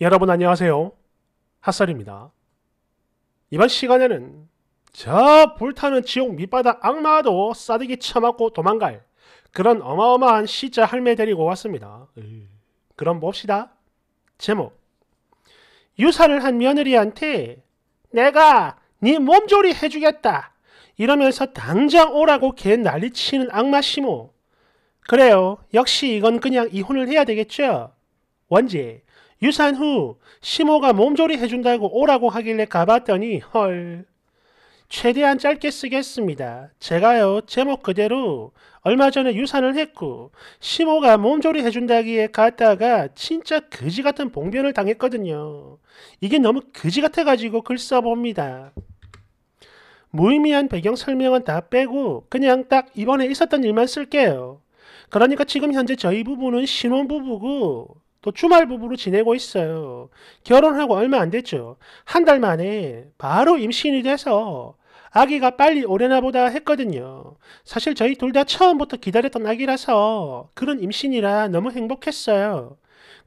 여러분 안녕하세요. 핫설입니다. 이번 시간에는 저 불타는 지옥 밑바닥 악마도 싸대기 쳐맞고 도망갈 그런 어마어마한 시자 할매 데리고 왔습니다. 그럼 봅시다. 제목 유사를 한 며느리한테 내가 네 몸조리 해주겠다 이러면서 당장 오라고 개 난리치는 악마 시모 그래요. 역시 이건 그냥 이혼을 해야 되겠죠. 원제 유산 후 시모가 몸조리 해준다고 오라고 하길래 가봤더니 헐 최대한 짧게 쓰겠습니다. 제가요 제목 그대로 얼마 전에 유산을 했고 시모가 몸조리 해준다기에 갔다가 진짜 그지 같은 봉변을 당했거든요. 이게 너무 그지 같아가지고 글 써봅니다. 무의미한 배경 설명은 다 빼고 그냥 딱 이번에 있었던 일만 쓸게요. 그러니까 지금 현재 저희 부부는 신혼부부고 또 주말 부부로 지내고 있어요. 결혼하고 얼마 안 됐죠. 한 달 만에 바로 임신이 돼서 아기가 빨리 오려나 보다 했거든요. 사실 저희 둘 다 처음부터 기다렸던 아기라서 그런 임신이라 너무 행복했어요.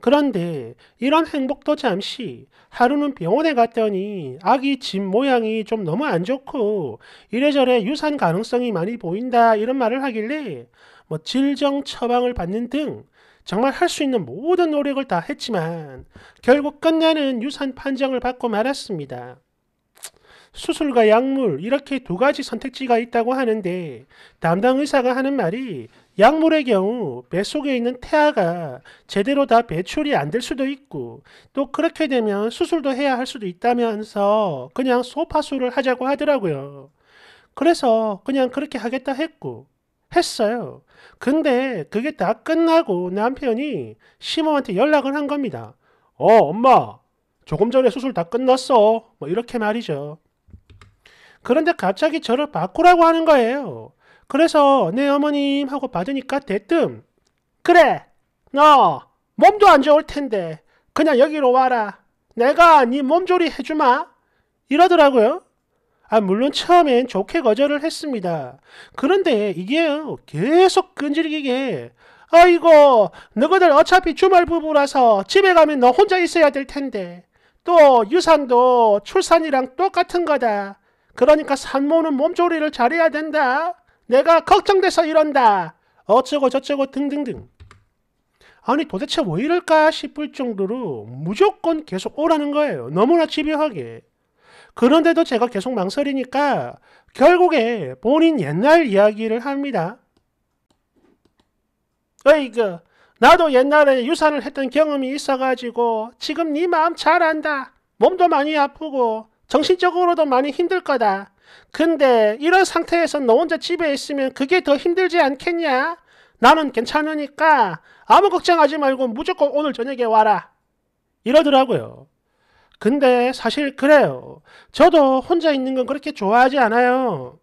그런데 이런 행복도 잠시 하루는 병원에 갔더니 아기 집 모양이 좀 너무 안 좋고 이래저래 유산 가능성이 많이 보인다 이런 말을 하길래 뭐 질정 처방을 받는 등 정말 할 수 있는 모든 노력을 다 했지만 결국 끝내는 유산 판정을 받고 말았습니다. 수술과 약물 이렇게 두 가지 선택지가 있다고 하는데 담당 의사가 하는 말이 약물의 경우 뱃속에 있는 태아가 제대로 다 배출이 안 될 수도 있고 또 그렇게 되면 수술도 해야 할 수도 있다면서 그냥 소파술을 하자고 하더라고요. 그래서 그냥 그렇게 하겠다 했고 했어요. 근데 그게 다 끝나고 남편이 시모한테 연락을 한 겁니다. 어, 엄마, 조금 전에 수술 다 끝났어. 뭐 이렇게 말이죠. 그런데 갑자기 저를 바꾸라고 하는 거예요. 그래서 내 네, 어머님 하고 받으니까 대뜸 그래, 너 몸도 안 좋을 텐데 그냥 여기로 와라. 내가 네 몸조리 해주마. 이러더라고요. 아, 물론 처음엔 좋게 거절을 했습니다. 그런데 이게 요 계속 끈질기게 아이고 너희들 어차피 주말 부부라서 집에 가면 너 혼자 있어야 될 텐데 또 유산도 출산이랑 똑같은 거다. 그러니까 산모는 몸조리를 잘해야 된다. 내가 걱정돼서 이런다. 어쩌고 저쩌고 등등등. 아니 도대체 왜 이럴까 싶을 정도로 무조건 계속 오라는 거예요. 너무나 집요하게. 그런데도 제가 계속 망설이니까 결국에 본인 옛날 이야기를 합니다. 어이 그 나도 옛날에 유산을 했던 경험이 있어가지고 지금 네 마음 잘 안다. 몸도 많이 아프고 정신적으로도 많이 힘들 거다. 근데 이런 상태에서 너 혼자 집에 있으면 그게 더 힘들지 않겠냐? 나는 괜찮으니까 아무 걱정하지 말고 무조건 오늘 저녁에 와라. 이러더라고요. 근데 사실 그래요. 저도 혼자 있는 건 그렇게 좋아하지 않아요.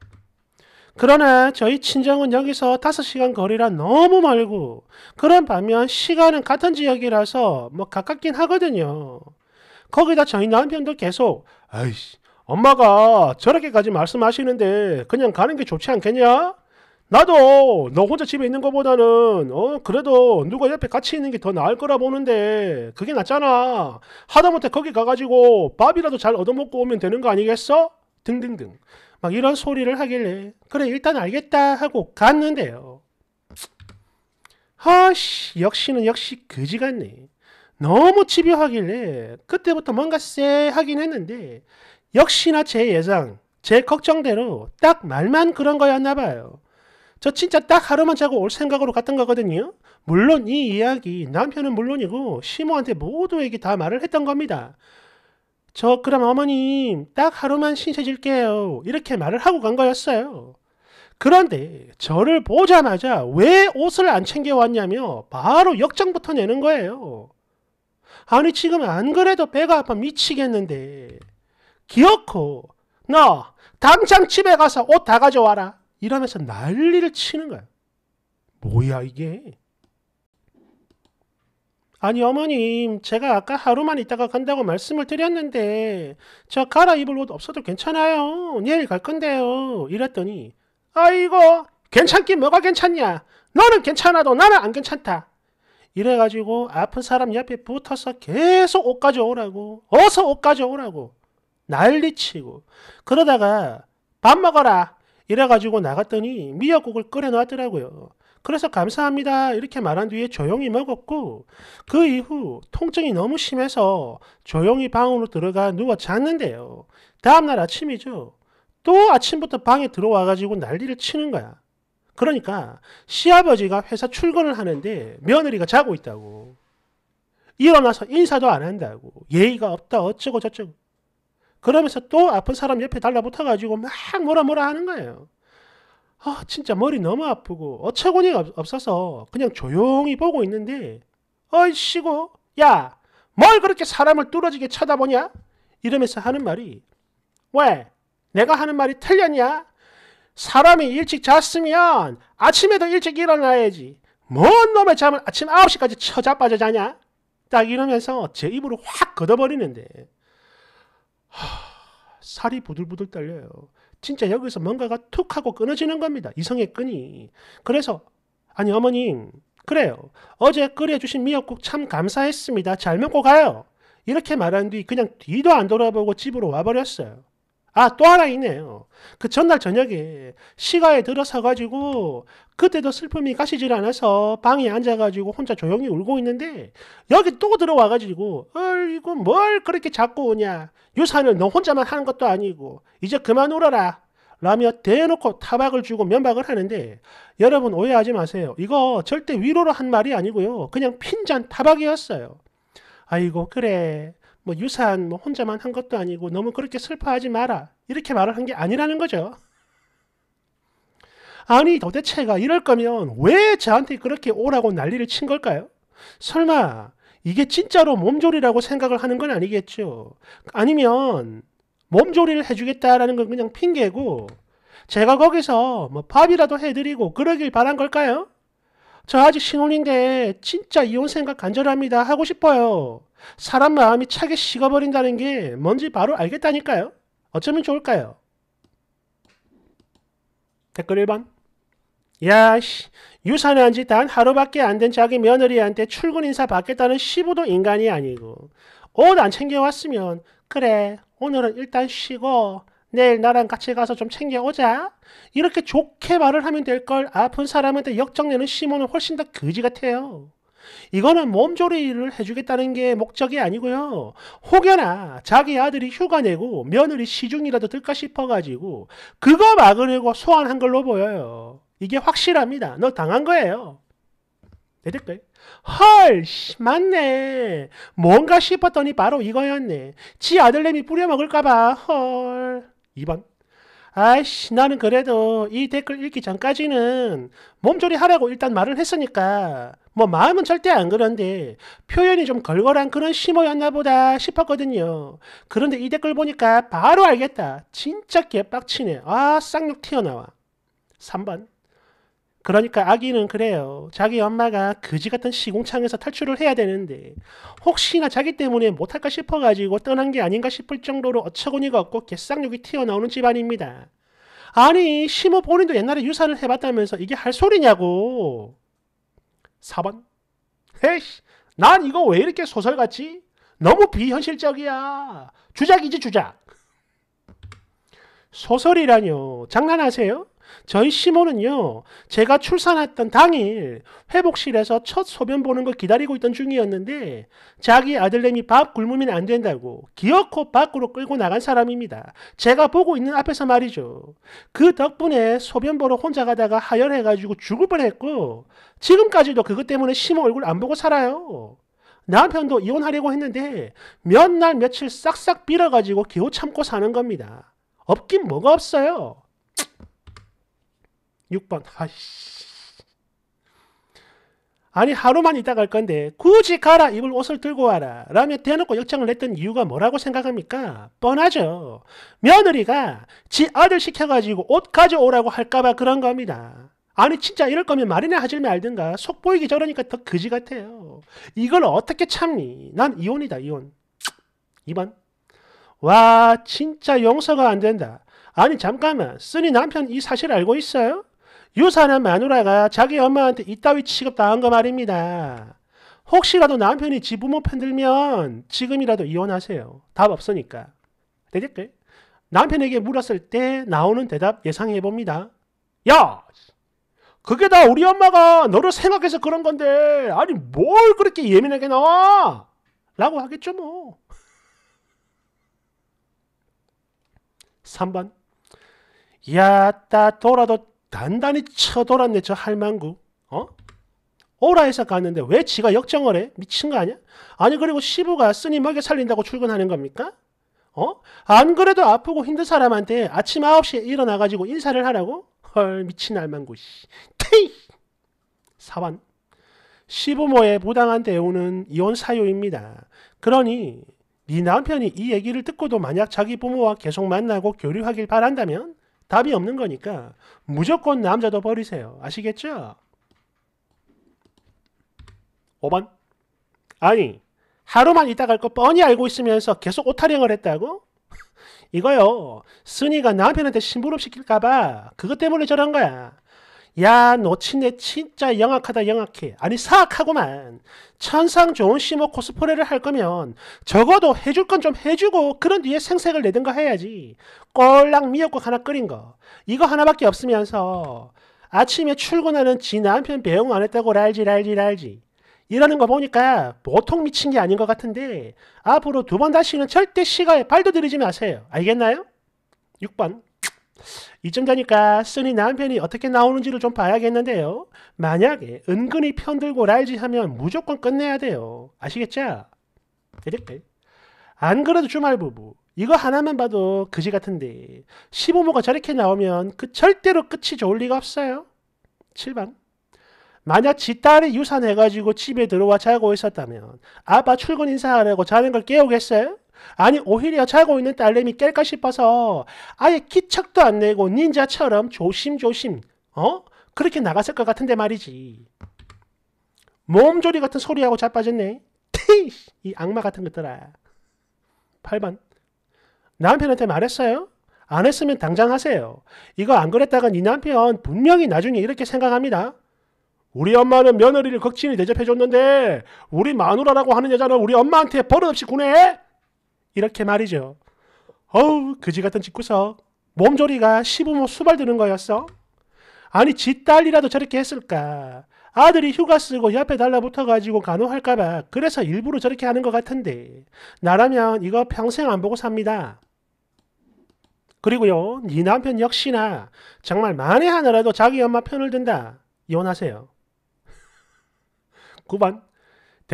그러나 저희 친정은 여기서 5시간 거리라 너무 멀고 그런 반면 시간은 같은 지역이라서 뭐 가깝긴 하거든요. 거기다 저희 남편도 계속 아이씨 엄마가 저렇게까지 말씀하시는데 그냥 가는 게 좋지 않겠냐? 나도 너 혼자 집에 있는 것보다는 어 그래도 누가 옆에 같이 있는 게 더 나을 거라 보는데 그게 낫잖아 하다못해 거기 가가지고 밥이라도 잘 얻어먹고 오면 되는 거 아니겠어? 등등등 막 이런 소리를 하길래 그래 일단 알겠다 하고 갔는데요 허씨 역시는 역시 그지 같네 너무 집요하길래 그때부터 뭔가 쎄하긴 했는데 역시나 제 예상 제 걱정대로 딱 말만 그런 거였나 봐요 저 진짜 딱 하루만 자고 올 생각으로 갔던 거거든요. 물론 이 이야기 남편은 물론이고 시모한테 모두에게 다 말을 했던 겁니다. 저 그럼 어머님 딱 하루만 신세 질게요. 이렇게 말을 하고 간 거였어요. 그런데 저를 보자마자 왜 옷을 안 챙겨왔냐며 바로 역정부터 내는 거예요. 아니 지금 안 그래도 배가 아파 미치겠는데 기어코 너 당장 집에 가서 옷 다 가져와라. 이러면서 난리를 치는 거야. 뭐야 이게? 아니 어머님 제가 아까 하루만 있다가 간다고 말씀을 드렸는데 저 갈아입을 옷 없어도 괜찮아요. 내일 갈 건데요. 이랬더니 아이고 괜찮긴 뭐가 괜찮냐. 너는 괜찮아도 나는 안 괜찮다. 이래가지고 아픈 사람 옆에 붙어서 계속 옷 가져오라고 어서 옷 가져오라고 난리치고 그러다가 밥 먹어라 이래가지고 나갔더니 미역국을 끓여놨더라고요. 그래서 감사합니다 이렇게 말한 뒤에 조용히 먹었고 그 이후 통증이 너무 심해서 조용히 방으로 들어가 누워 잤는데요. 다음날 아침이죠. 또 아침부터 방에 들어와가지고 난리를 치는 거야. 그러니까 시아버지가 회사 출근을 하는데 며느리가 자고 있다고. 일어나서 인사도 안 한다고. 예의가 없다 어쩌고 저쩌고. 그러면서 또 아픈 사람 옆에 달라붙어가지고 막 뭐라 뭐라 하는 거예요. 아, 진짜 머리 너무 아프고 어처구니가 없어서 그냥 조용히 보고 있는데 어이씨고 야, 뭘 그렇게 사람을 뚫어지게 쳐다보냐? 이러면서 하는 말이 왜? 내가 하는 말이 틀렸냐? 사람이 일찍 잤으면 아침에도 일찍 일어나야지. 뭔 놈의 잠을 아침 9시까지 처자빠져 자냐? 딱 이러면서 제 입으로 확 걷어버리는데 살이 부들부들 떨려요. 진짜 여기서 뭔가가 툭 하고 끊어지는 겁니다. 이성의 끈이. 그래서 아니 어머님 그래요. 어제 끓여주신 미역국 참 감사했습니다. 잘 먹고 가요. 이렇게 말한 뒤 그냥 뒤도 안 돌아보고 집으로 와버렸어요. 아, 또 하나 있네요. 어. 그 전날 저녁에 시가에 들어서가지고 그때도 슬픔이 가시질 않아서 방에 앉아가지고 혼자 조용히 울고 있는데 여기 또 들어와가지고 얼이고 뭘 그렇게 자꾸 오냐. 유산을 너 혼자만 하는 것도 아니고 이제 그만 울어라. 라며 대놓고 타박을 주고 면박을 하는데 여러분 오해하지 마세요. 이거 절대 위로로 한 말이 아니고요. 그냥 핀잔 타박이었어요. 아이고 그래 뭐 유산 뭐 혼자만 한 것도 아니고 너무 그렇게 슬퍼하지 마라 이렇게 말을 한 게 아니라는 거죠. 아니 도대체가 이럴 거면 왜 저한테 그렇게 오라고 난리를 친 걸까요? 설마 이게 진짜로 몸조리라고 생각을 하는 건 아니겠죠. 아니면 몸조리를 해주겠다라는 건 그냥 핑계고 제가 거기서 뭐 밥이라도 해드리고 그러길 바란 걸까요? 저 아직 신혼인데 진짜 이혼 생각 간절합니다. 하고 싶어요. 사람 마음이 차게 식어버린다는 게 뭔지 바로 알겠다니까요. 어쩌면 좋을까요? 댓글 1번 야씨 유산한 지단 하루밖에 안 된 자기 며느리한테 출근 인사 받겠다는 시부도 인간이 아니고 옷 안 챙겨왔으면 그래 오늘은 일단 쉬고 내일 나랑 같이 가서 좀 챙겨오자 이렇게 좋게 말을 하면 될 걸 아픈 사람한테 역정내는 시몬은 훨씬 더 그지 같아요. 이거는 몸조리를 해주겠다는 게 목적이 아니고요. 혹여나 자기 아들이 휴가 내고 며느리 시중이라도 들까 싶어가지고 그거 막으려고 소환한 걸로 보여요. 이게 확실합니다. 너 당한 거예요. 내 댓글. 헐, 씨, 맞네. 뭔가 싶었더니 바로 이거였네. 지 아들내미 뿌려먹을까봐, 헐. 2번. 아이씨, 나는 그래도 이 댓글 읽기 전까지는 몸조리 하라고 일단 말을 했으니까 뭐 마음은 절대 안 그런데 표현이 좀 걸걸한 그런 심오였나 보다 싶었거든요. 그런데 이 댓글 보니까 바로 알겠다. 진짜 개빡치네. 아 쌍욕 튀어나와. 3번. 그러니까 아기는 그래요. 자기 엄마가 그지 같은 시공창에서 탈출을 해야 되는데 혹시나 자기 때문에 못할까 싶어가지고 떠난 게 아닌가 싶을 정도로 어처구니가 없고 개쌍욕이 튀어나오는 집안입니다. 아니 심호 본인도 옛날에 유산을 해봤다면서 이게 할 소리냐고. 4번. 에이씨, 난 이거 왜 이렇게 소설 같이 너무 비현실적이야. 주작이지, 주작. 소설이라뇨. 장난하세요? 저희 시모는요, 제가 출산했던 당일 회복실에서 첫 소변 보는 걸 기다리고 있던 중이었는데, 자기 아들내미 밥 굶으면 안 된다고 기어코 밖으로 끌고 나간 사람입니다. 제가 보고 있는 앞에서 말이죠. 그 덕분에 소변 보러 혼자 가다가 하혈해가지고 죽을 뻔했고, 지금까지도 그것 때문에 시모 얼굴 안 보고 살아요. 남편도 이혼하려고 했는데 몇 날 며칠 싹싹 빌어가지고 겨우 참고 사는 겁니다. 없긴 뭐가 없어요. 6번. 아이씨. 아니 하루만 있다 갈 건데 굳이 가라 입을 옷을 들고 와라 라며 대놓고 역청을 냈던 이유가 뭐라고 생각합니까? 뻔하죠. 며느리가 지 아들 시켜가지고 옷 가져오라고 할까봐 그런 겁니다. 아니 진짜 이럴 거면 말이나 하지말든가속 보이기 저러니까 더 그지 같아요. 이걸 어떻게 참니? 난 이혼이다 이혼. 2번 와 진짜 용서가 안 된다. 아니 잠깐만 쓰니 남편 이 사실 알고 있어요? 유사는 마누라가 자기 엄마한테 이따위 취급당한 거 말입니다. 혹시라도 남편이 지부모 편들면 지금이라도 이혼하세요. 답 없으니까. 대댓글. 남편에게 물었을 때 나오는 대답 예상해 봅니다. 야! 그게 다 우리 엄마가 너를 생각해서 그런 건데 아니 뭘 그렇게 예민하게 나와? 라고 하겠죠 뭐. 3번 야따 돌아도 단단히 쳐돌았네 저 할망구 어? 오라에서 갔는데 왜 지가 역정을 해? 미친 거 아니야? 아니 그리고 시부가 스님하게 살린다고 출근하는 겁니까? 어? 안 그래도 아프고 힘든 사람한테 아침 9시에 일어나가지고 인사를 하라고? 헐 미친 알만구 씨. 테이! 사완 시부모의 부당한 대우는 이혼 사유입니다. 그러니 네 남편이 이 얘기를 듣고도 만약 자기 부모와 계속 만나고 교류하길 바란다면 답이 없는 거니까 무조건 남자도 버리세요. 아시겠죠? 5번 아니 하루만 있다 갈 거 뻔히 알고 있으면서 계속 오타령을 했다고? 이거요. 순이가 남편한테 심부름 시킬까봐 그것 때문에 저런 거야. 야 노친네 진짜 영악하다 영악해 아니 사악하고만 천상 좋은 씨모 코스프레를 할 거면 적어도 해줄 건 좀 해주고 그런 뒤에 생색을 내든가 해야지 꼴랑 미역국 하나 끓인 거 이거 하나밖에 없으면서 아침에 출근하는 지 남편 배웅 안 했다고 랄지 랄지 랄지 이러는 거 보니까 보통 미친 게 아닌 것 같은데 앞으로 두 번 다시는 절대 시가에 발도 들이지 마세요 알겠나요? 6번 이쯤 되니까 쓰니 남편이 어떻게 나오는지를 좀 봐야겠는데요. 만약에 은근히 편들고 랄지하면 무조건 끝내야 돼요. 아시겠죠? 이렇게. 안 그래도 주말 부부 이거 하나만 봐도 그지 같은데 시부모가 저렇게 나오면 그 절대로 끝이 좋을 리가 없어요. 7번 만약 지 딸이 유산해가지고 집에 들어와 자고 있었다면 아빠 출근 인사하라고 자는 걸 깨우겠어요? 아니 오히려 자고 있는 딸내미 깰까 싶어서 아예 기척도 안 내고 닌자처럼 조심조심 어? 그렇게 나갔을 것 같은데 말이지. 몸조리 같은 소리하고 자빠졌네. 테이이 악마 같은 것들아. 8번 남편한테 말했어요? 안 했으면 당장 하세요. 이거 안 그랬다가 네 남편 분명히 나중에 이렇게 생각합니다. 우리 엄마는 며느리를 극진히 대접해줬는데 우리 마누라라고 하는 여자는 우리 엄마한테 버릇없이 구네? 이렇게 말이죠. 어우 그지 같은 집구서 몸조리가 시부모 수발드는 거였어? 아니 지 딸이라도 저렇게 했을까? 아들이 휴가 쓰고 옆에 달라붙어가지고 간호할까봐 그래서 일부러 저렇게 하는 것 같은데 나라면 이거 평생 안 보고 삽니다. 그리고요 네 남편 역시나 정말 만에 하나라도 자기 엄마 편을 든다. 이혼하세요. 9번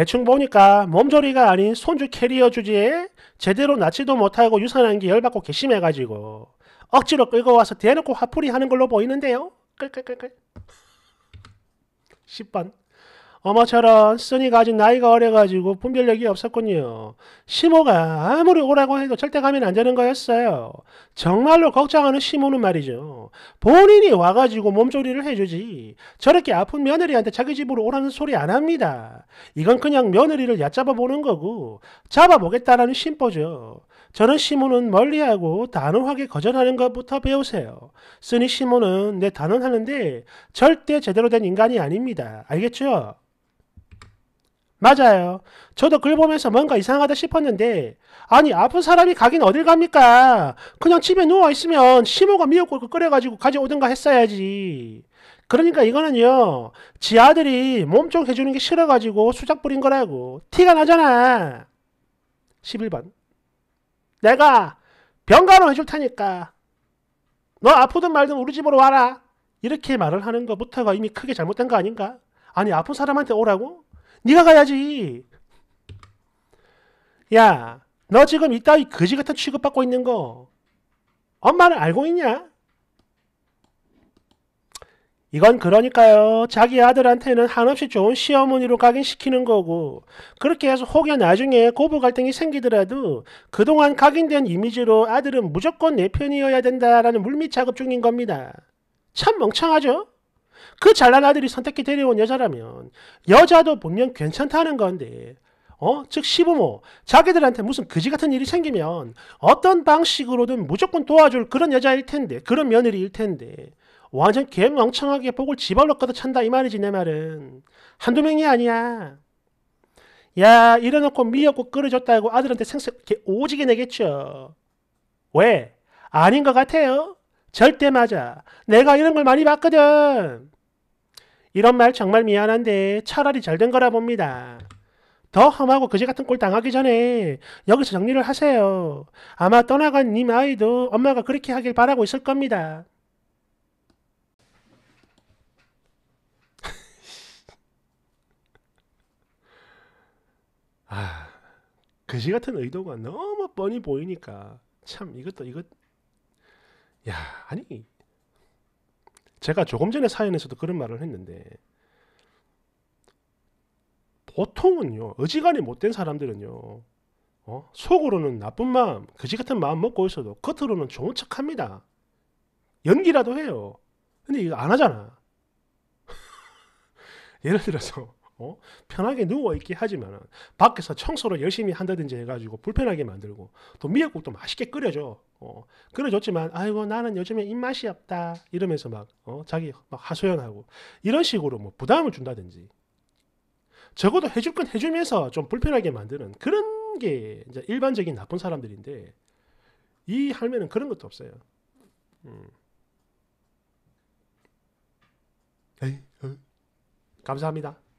대충 보니까 몸조리가 아닌 손주 캐리어 주제에 제대로 낳지도 못하고 유산한 게 열받고 괘씸해가지고 억지로 끌고 와서 대놓고 화풀이 하는 걸로 보이는데요. 끌끌끌끌. 10번. 어머처럼 쓰니가 아직 나이가 어려가지고 분별력이 없었군요. 시모가 아무리 오라고 해도 절대 가면 안 되는 거였어요. 정말로 걱정하는 시모는 말이죠. 본인이 와가지고 몸조리를 해주지. 저렇게 아픈 며느리한테 자기 집으로 오라는 소리 안 합니다. 이건 그냥 며느리를 얕잡아 보는 거고 잡아보겠다라는 심보죠. 저는 시모는 멀리하고 단호하게 거절하는 것부터 배우세요. 쓰니 시모는 내 단언하는데 절대 제대로 된 인간이 아닙니다. 알겠죠? 맞아요. 저도 글 보면서 뭔가 이상하다 싶었는데 아니 아픈 사람이 가긴 어딜 갑니까? 그냥 집에 누워있으면 시모가 미역국 을 끓여가지고 가져오든가 했어야지. 그러니까 이거는요. 지 아들이 몸쪽 해주는 게 싫어가지고 수작 부린 거라고. 티가 나잖아. 11번 내가 병가로 해줄 테니까 너 아프든 말든 우리 집으로 와라. 이렇게 말을 하는 것부터가 이미 크게 잘못된 거 아닌가? 아니 아픈 사람한테 오라고? 네가 가야지. 야, 너 지금 이따위 거지 같은 취급받고 있는 거 엄마는 알고 있냐? 이건 그러니까요. 자기 아들한테는 한없이 좋은 시어머니로 각인시키는 거고 그렇게 해서 혹여 나중에 고부 갈등이 생기더라도 그동안 각인된 이미지로 아들은 무조건 내 편이어야 된다라는 물밑 작업 중인 겁니다. 참 멍청하죠? 그 잘난 아들이 선택해 데려온 여자라면 여자도 분명 괜찮다는 건데 어? 즉 시부모 자기들한테 무슨 그지 같은 일이 생기면 어떤 방식으로든 무조건 도와줄 그런 여자일 텐데 그런 며느리일 텐데 완전 개멍청하게 복을 지발로 걷도 찬다 이 말이지 내 말은 한두 명이 아니야 야 이래놓고 미역국 끓여줬다고 아들한테 생색 오지게 내겠죠 왜? 아닌 것 같아요 절대 맞아 내가 이런 걸 많이 봤거든 이런 말 정말 미안한데 차라리 잘 된 거라 봅니다. 더 험하고 그지 같은 꼴 당하기 전에 여기서 정리를 하세요. 아마 떠나간 님 아이도 엄마가 그렇게 하길 바라고 있을 겁니다. 아, 그지 같은 의도가 너무 뻔히 보이니까 참 이것도 이것 야 아니 제가 조금 전에 사연에서도 그런 말을 했는데 보통은요 어지간히 못된 사람들은요 어? 속으로는 나쁜 마음 그지 같은 마음 먹고 있어도 겉으로는 좋은 척합니다 연기라도 해요 근데 이거 안 하잖아 예를 들어서 어? 편하게 누워있게 하지만 밖에서 청소를 열심히 한다든지 해가지고 불편하게 만들고 또 미역국도 맛있게 끓여줘 어, 끓여줬지만 아이고 나는 요즘에 입맛이 없다 이러면서 막 어, 자기 막 하소연하고 이런 식으로 뭐 부담을 준다든지 적어도 해줄 건 해주면서 좀 불편하게 만드는 그런 게 이제 일반적인 나쁜 사람들인데 이 할매는 그런 것도 없어요. 음. 에이, 어. 감사합니다.